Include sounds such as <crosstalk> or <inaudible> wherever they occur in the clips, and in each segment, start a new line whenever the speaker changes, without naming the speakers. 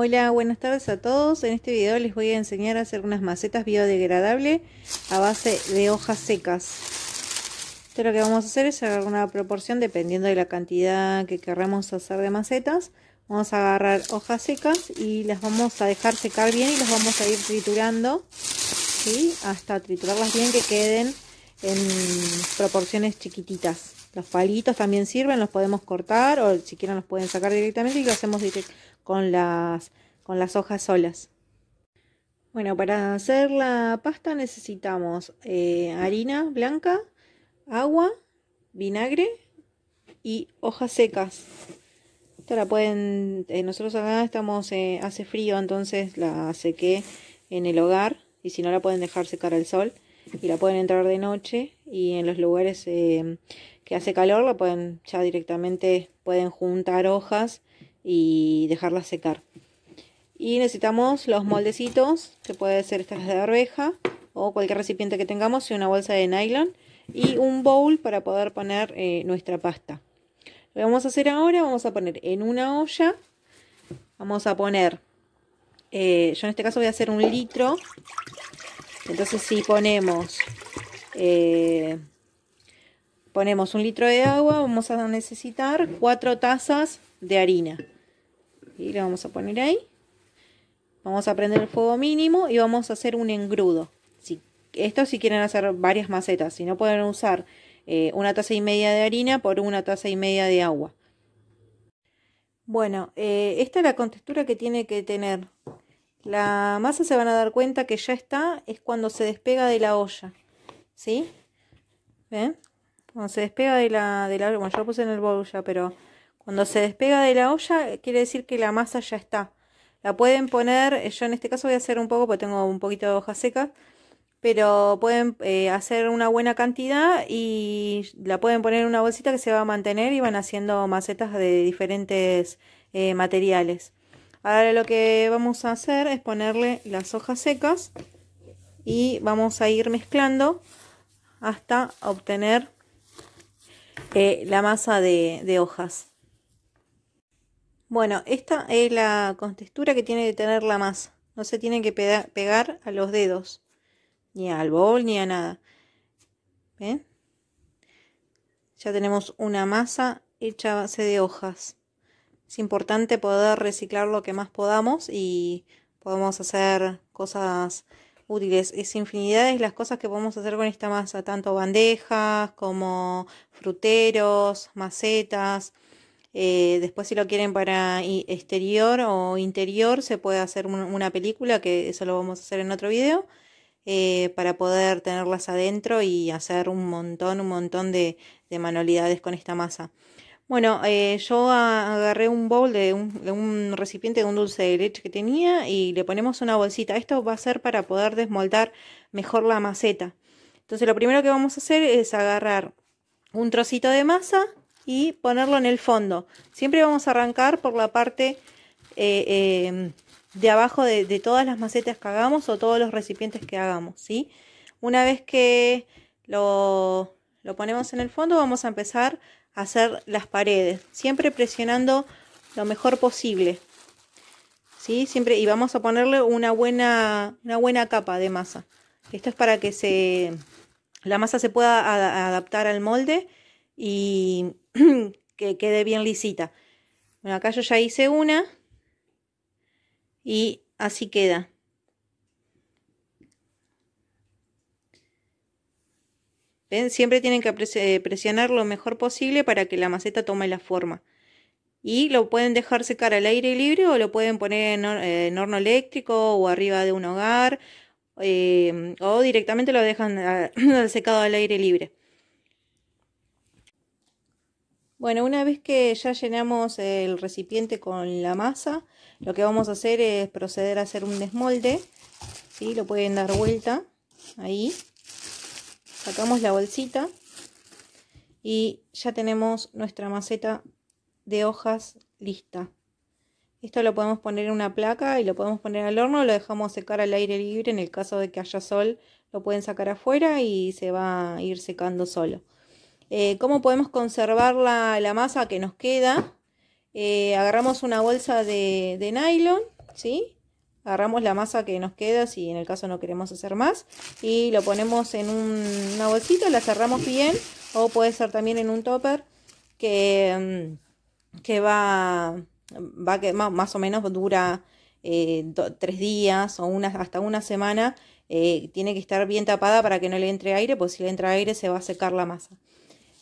Hola, buenas tardes a todos. En este video les voy a enseñar a hacer unas macetas biodegradables a base de hojas secas. pero lo que vamos a hacer es agarrar una proporción dependiendo de la cantidad que queramos hacer de macetas. Vamos a agarrar hojas secas y las vamos a dejar secar bien y las vamos a ir triturando hasta triturarlas bien que queden en proporciones chiquititas. Los palitos también sirven, los podemos cortar o si quieren los pueden sacar directamente y lo hacemos con las, con las hojas solas. Bueno, para hacer la pasta necesitamos eh, harina blanca, agua, vinagre y hojas secas. la pueden, eh, nosotros acá estamos, eh, hace frío, entonces la sequé en el hogar y si no la pueden dejar secar al sol y la pueden entrar de noche y en los lugares que hace calor, la pueden ya directamente pueden juntar hojas y dejarlas secar. Y necesitamos los moldecitos, que puede ser estas de arveja o cualquier recipiente que tengamos y una bolsa de nylon y un bowl para poder poner eh, nuestra pasta. Lo que vamos a hacer ahora, vamos a poner en una olla, vamos a poner, eh, yo en este caso voy a hacer un litro, entonces si ponemos... Eh, Ponemos un litro de agua, vamos a necesitar cuatro tazas de harina. Y la vamos a poner ahí. Vamos a prender el fuego mínimo y vamos a hacer un engrudo. Si, esto si quieren hacer varias macetas, si no pueden usar eh, una taza y media de harina por una taza y media de agua. Bueno, eh, esta es la contextura que tiene que tener. La masa se van a dar cuenta que ya está, es cuando se despega de la olla. ¿Sí? ¿Ven? Cuando se despega de la, olla, bueno, yo lo puse en el bol ya, pero cuando se despega de la olla, eh, quiere decir que la masa ya está. La pueden poner, eh, yo en este caso voy a hacer un poco porque tengo un poquito de hoja seca, pero pueden eh, hacer una buena cantidad y la pueden poner en una bolsita que se va a mantener y van haciendo macetas de diferentes materiales. Ahora lo que vamos a hacer es ponerle las hojas secas y vamos a ir mezclando hasta obtener eh, la masa de, hojas. Bueno, esta es la contextura que tiene que tener la masa. No se tiene que pegar a los dedos, ni al bol, ni a nada. ¿Ven? Ya tenemos una masa hecha base de hojas. Es importante poder reciclar lo que más podamos y podemos hacer cosas útiles. Es de las cosas que podemos hacer con esta masa, tanto bandejas como fruteros, macetas. Eh, después si lo quieren para exterior o interior se puede hacer una película, que eso lo vamos a hacer en otro video, eh, para poder tenerlas adentro y hacer un montón, un montón de manualidades con esta masa. Bueno, eh, yo agarré un bowl de un, recipiente de un dulce de leche que tenía y le ponemos una bolsita. Esto va a ser para poder desmoldar mejor la maceta. Entonces lo primero que vamos a hacer es agarrar un trocito de masa y ponerlo en el fondo. Siempre vamos a arrancar por la parte eh, eh, de abajo de, todas las macetas que hagamos o todos los recipientes que hagamos. Una vez que lo, lo ponemos en el fondo vamos a empezar hacer las paredes, siempre presionando lo mejor posible. ¿Sí? Siempre, y vamos a ponerle una buena, una buena capa de masa. Esto es para que se, la masa se pueda adaptar al molde y <clears throat> que quede bien lisita. Bueno, acá yo ya hice una y así queda. ¿eh? Siempre tienen que eh, presionar lo mejor posible para que la maceta tome la forma. Y lo pueden dejar secar al aire libre o lo pueden poner en, eh, horno eléctrico o arriba de un hogar o directamente lo dejan ah, <clears throat> secado al aire libre. Bueno, una vez que ya llenamos el recipiente con la masa, lo que vamos a hacer es proceder a hacer un desmolde. Lo pueden dar vuelta ahí Sacamos la bolsita y ya tenemos nuestra maceta de hojas lista. Esto lo podemos poner en una placa y lo podemos poner al horno, lo dejamos secar al aire libre, en el caso de que haya sol lo pueden sacar afuera y se va a ir secando solo. Eh, ¿Cómo podemos conservar la, masa que nos queda? Eh, agarramos una bolsa de, de nylon, ¿sí? agarramos la masa que nos queda si en el caso no queremos hacer más y lo ponemos en un, una bolsita, la cerramos bien o puede ser también en un topper que, mm, que va, va que más o menos dura eh, tres días o hasta una semana. Eh, tiene que estar bien tapada para que no le entre aire, pues si le entra aire se va a secar la masa.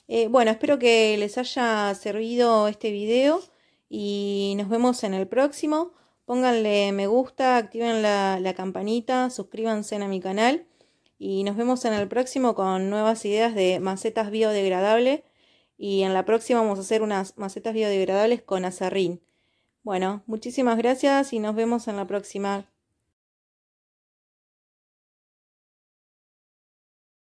Eh, bueno, espero que les haya servido este video y nos vemos en el próximo. Pónganle me gusta, activen la, campanita, suscríbanse a mi canal y nos vemos en el próximo con nuevas ideas de macetas biodegradables y en la próxima vamos a hacer unas macetas biodegradables con azarrín. Bueno, muchísimas gracias y nos vemos en la próxima.